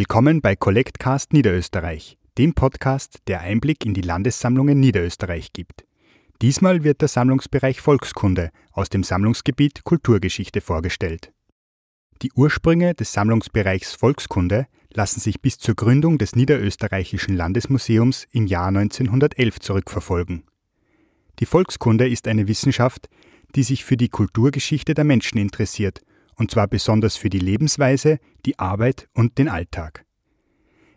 Willkommen bei Collectcast Niederösterreich, dem Podcast, der Einblick in die Landessammlungen Niederösterreich gibt. Diesmal wird der Sammlungsbereich Volkskunde aus dem Sammlungsgebiet Kulturgeschichte vorgestellt. Die Ursprünge des Sammlungsbereichs Volkskunde lassen sich bis zur Gründung des Niederösterreichischen Landesmuseums im Jahr 1911 zurückverfolgen. Die Volkskunde ist eine Wissenschaft, die sich für die Kulturgeschichte der Menschen interessiert und zwar besonders für die Lebensweise, die Arbeit und den Alltag.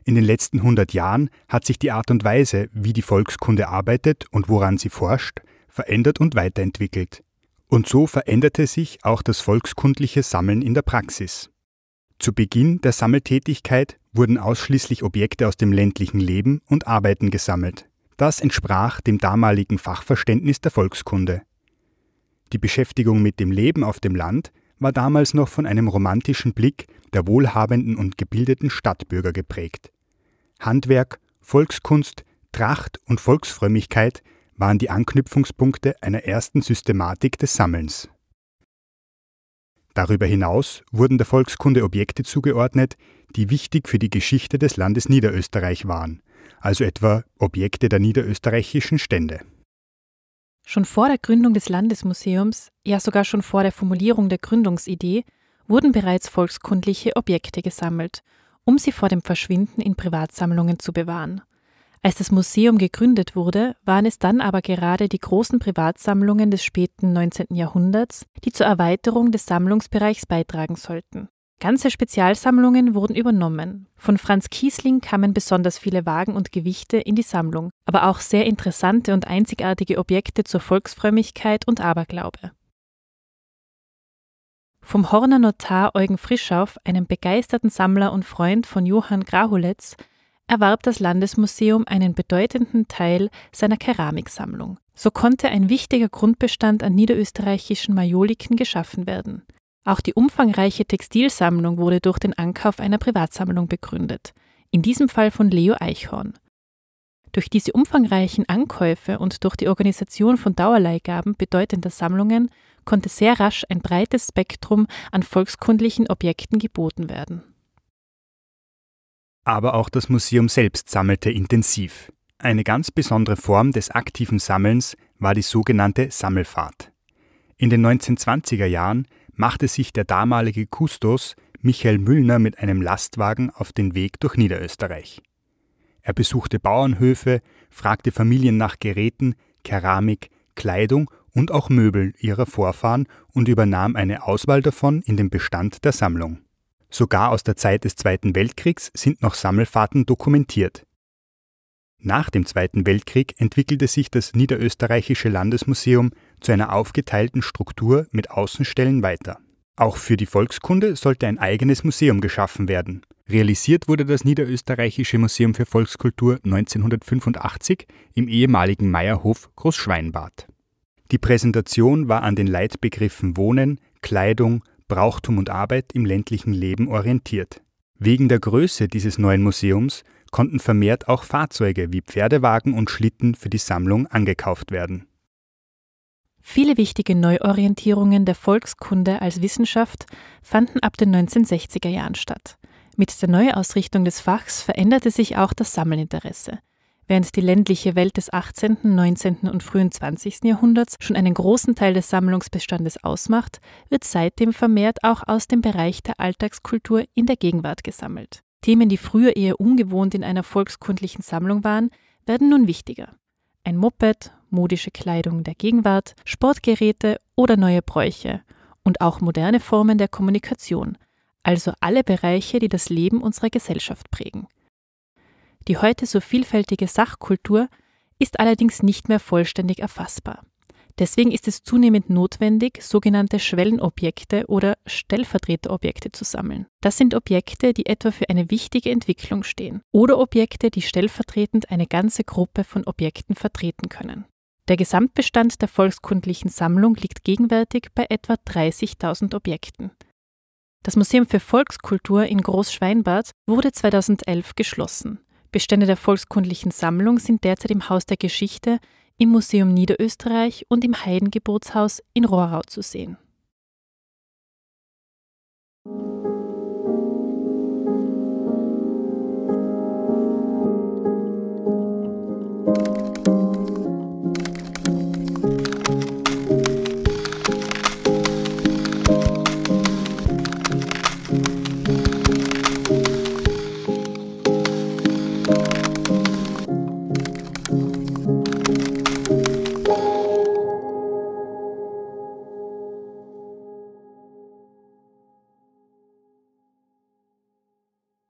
In den letzten 100 Jahren hat sich die Art und Weise, wie die Volkskunde arbeitet und woran sie forscht, verändert und weiterentwickelt. Und so veränderte sich auch das volkskundliche Sammeln in der Praxis. Zu Beginn der Sammeltätigkeit wurden ausschließlich Objekte aus dem ländlichen Leben und Arbeiten gesammelt. Das entsprach dem damaligen Fachverständnis der Volkskunde. Die Beschäftigung mit dem Leben auf dem Land war damals noch von einem romantischen Blick der wohlhabenden und gebildeten Stadtbürger geprägt. Handwerk, Volkskunst, Tracht und Volksfrömmigkeit waren die Anknüpfungspunkte einer ersten Systematik des Sammelns. Darüber hinaus wurden der Volkskunde Objekte zugeordnet, die wichtig für die Geschichte des Landes Niederösterreich waren, also etwa Objekte der niederösterreichischen Stände. Schon vor der Gründung des Landesmuseums, ja sogar schon vor der Formulierung der Gründungsidee, wurden bereits volkskundliche Objekte gesammelt, um sie vor dem Verschwinden in Privatsammlungen zu bewahren. Als das Museum gegründet wurde, waren es dann aber gerade die großen Privatsammlungen des späten 19. Jahrhunderts, die zur Erweiterung des Sammlungsbereichs beitragen sollten Ganze Spezialsammlungen wurden übernommen. Von Franz Kiesling kamen besonders viele Wagen und Gewichte in die Sammlung, aber auch sehr interessante und einzigartige Objekte zur Volksfrömmigkeit und Aberglaube. Vom Horner Notar Eugen Frischauf, einem begeisterten Sammler und Freund von Johann Grahuletz, erwarb das Landesmuseum einen bedeutenden Teil seiner Keramiksammlung. So konnte ein wichtiger Grundbestand an niederösterreichischen Majoliken geschaffen werden. Auch die umfangreiche Textilsammlung wurde durch den Ankauf einer Privatsammlung begründet, in diesem Fall von Leo Eichhorn. Durch diese umfangreichen Ankäufe und durch die Organisation von Dauerleihgaben bedeutender Sammlungen konnte sehr rasch ein breites Spektrum an volkskundlichen Objekten geboten werden. Aber auch das Museum selbst sammelte intensiv. Eine ganz besondere Form des aktiven Sammelns war die sogenannte Sammelfahrt. In den 1920er Jahren machte sich der damalige Kustos Michael Müllner mit einem Lastwagen auf den Weg durch Niederösterreich. Er besuchte Bauernhöfe, fragte Familien nach Geräten, Keramik, Kleidung und auch Möbel ihrer Vorfahren und übernahm eine Auswahl davon in den Bestand der Sammlung. Sogar aus der Zeit des Zweiten Weltkriegs sind noch Sammelfahrten dokumentiert. Nach dem Zweiten Weltkrieg entwickelte sich das Niederösterreichische Landesmuseum zu einer aufgeteilten Struktur mit Außenstellen weiter. Auch für die Volkskunde sollte ein eigenes Museum geschaffen werden. Realisiert wurde das Niederösterreichische Museum für Volkskultur 1985 im ehemaligen Meierhof Großschweinbad. Die Präsentation war an den Leitbegriffen Wohnen, Kleidung, Brauchtum und Arbeit im ländlichen Leben orientiert. Wegen der Größe dieses neuen Museums konnten vermehrt auch Fahrzeuge wie Pferdewagen und Schlitten für die Sammlung angekauft werden. Viele wichtige Neuorientierungen der Volkskunde als Wissenschaft fanden ab den 1960er Jahren statt. Mit der Neuausrichtung des Fachs veränderte sich auch das Sammelinteresse. Während die ländliche Welt des 18., 19. und frühen 20. Jahrhunderts schon einen großen Teil des Sammlungsbestandes ausmacht, wird seitdem vermehrt auch aus dem Bereich der Alltagskultur in der Gegenwart gesammelt. Themen, die früher eher ungewohnt in einer volkskundlichen Sammlung waren, werden nun wichtiger. Ein Moped, modische Kleidung der Gegenwart, Sportgeräte oder neue Bräuche und auch moderne Formen der Kommunikation, also alle Bereiche, die das Leben unserer Gesellschaft prägen. Die heute so vielfältige Sachkultur ist allerdings nicht mehr vollständig erfassbar. Deswegen ist es zunehmend notwendig, sogenannte Schwellenobjekte oder Stellvertreterobjekte zu sammeln. Das sind Objekte, die etwa für eine wichtige Entwicklung stehen oder Objekte, die stellvertretend eine ganze Gruppe von Objekten vertreten können. Der Gesamtbestand der volkskundlichen Sammlung liegt gegenwärtig bei etwa 30.000 Objekten. Das Museum für Volkskultur in Großschweinbad wurde 2011 geschlossen. Bestände der volkskundlichen Sammlung sind derzeit im Haus der Geschichte im Museum Niederösterreich und im Heidengeburtshaus in Rohrau zu sehen.